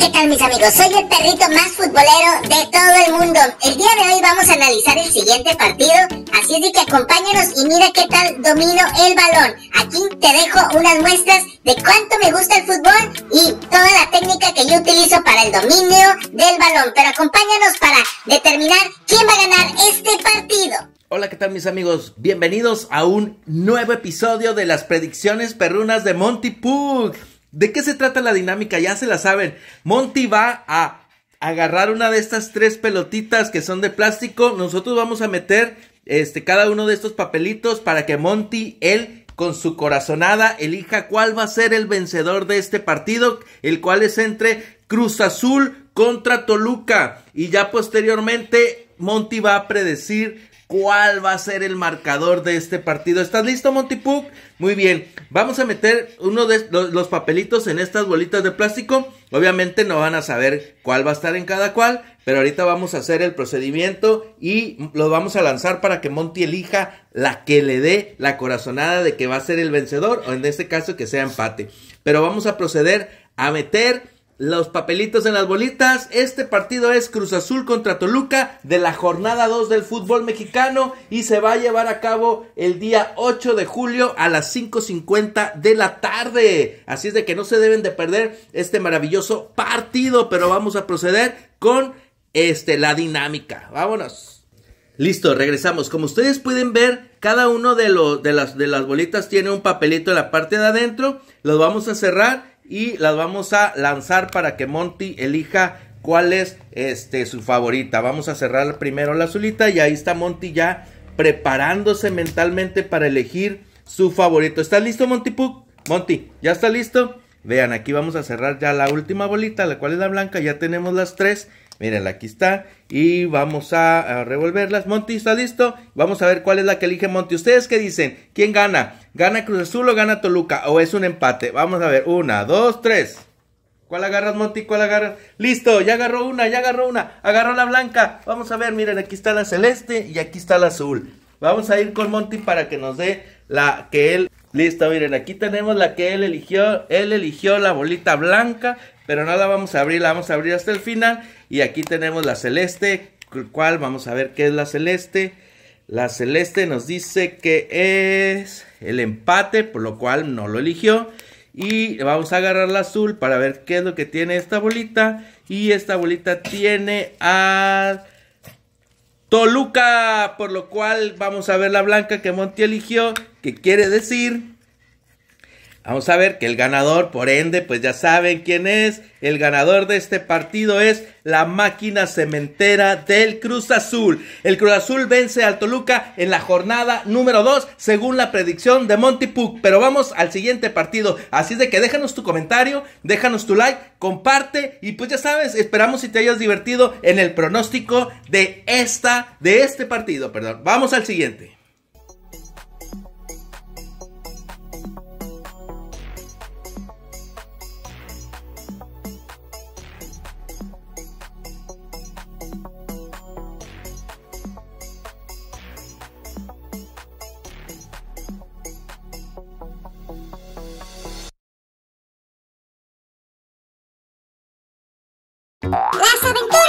¿Qué tal mis amigos? Soy el perrito más futbolero de todo el mundo. El día de hoy vamos a analizar el siguiente partido, así es de que acompáñanos y mira qué tal domino el balón. Aquí te dejo unas muestras de cuánto me gusta el fútbol y toda la técnica que yo utilizo para el dominio del balón. Pero acompáñanos para determinar quién va a ganar este partido. Hola, ¿qué tal mis amigos? Bienvenidos a un nuevo episodio de las predicciones perrunas de Monty Pug. ¿De qué se trata la dinámica? Ya se la saben. Monty va a agarrar una de estas tres pelotitas que son de plástico. Nosotros vamos a meter este, cada uno de estos papelitos para que Monty, él, con su corazonada, elija cuál va a ser el vencedor de este partido, el cual es entre Cruz Azul contra Toluca. Y ya posteriormente, Monty va a predecir cuál va a ser el marcador de este partido. ¿Estás listo, Puck? Muy bien, vamos a meter uno de los, los, papelitos en estas bolitas de plástico. Obviamente no van a saber cuál va a estar en cada cual, pero ahorita vamos a hacer el procedimiento y lo vamos a lanzar para que Monty elija la que le dé la corazonada de que va a ser el vencedor o en este caso que sea empate. Pero vamos a proceder a meter los papelitos en las bolitas. Este partido es Cruz Azul contra Toluca de la jornada 2 del fútbol mexicano y se va a llevar a cabo el día 8 de julio a las 5.50 de la tarde. Así es de que no se deben de perder este maravilloso partido, pero vamos a proceder con este, la dinámica. Vámonos. Listo, regresamos. Como ustedes pueden ver, cada uno de, los de, las, de las bolitas tiene un papelito en la parte de adentro. Los vamos a cerrar y las vamos a lanzar para que Monty elija cuál es este, su favorita. Vamos a cerrar primero la azulita y ahí está Monty ya preparándose mentalmente para elegir su favorito. ¿Estás listo, Monty Puck? Monty, ¿ya está listo? Vean, aquí vamos a cerrar ya la última bolita, la cual es la blanca, ya tenemos las tres Miren, aquí está. Y vamos a, revolverlas. Monty, ¿está listo? Vamos a ver cuál es la que elige Monty. ¿Ustedes qué dicen? ¿Quién gana? ¿Gana Cruz Azul o gana Toluca? ¿O es un empate? Vamos a ver. Una, dos, tres. ¿Cuál agarras, Monty? ¿Cuál agarras? Listo, ya agarró una, ya agarró una. Agarró la blanca. Vamos a ver, miren, aquí está la celeste y aquí está la azul. Vamos a ir con Monty para que nos dé la que él Listo, miren, aquí tenemos la que él eligió. Él eligió la bolita blanca, pero no la vamos a abrir, la vamos a abrir hasta el final. Y aquí tenemos la celeste, cual vamos a ver qué es la celeste. La celeste nos dice que es el empate, por lo cual no lo eligió. Y vamos a agarrar la azul para ver qué es lo que tiene esta bolita. Y esta bolita tiene a... Toluca, por lo cual vamos a ver la blanca que Monty eligió, que quiere decir Vamos a ver que el ganador, por ende, pues ya saben quién es. El ganador de este partido es la máquina cementera del Cruz Azul. El Cruz Azul vence al Toluca en la jornada número 2, según la predicción de Monty Puck. Pero vamos al siguiente partido. Así es de que déjanos tu comentario, déjanos tu like, comparte y pues ya sabes, esperamos si te hayas divertido en el pronóstico de esta, de este partido. Perdón, vamos al siguiente. Rastlamadım.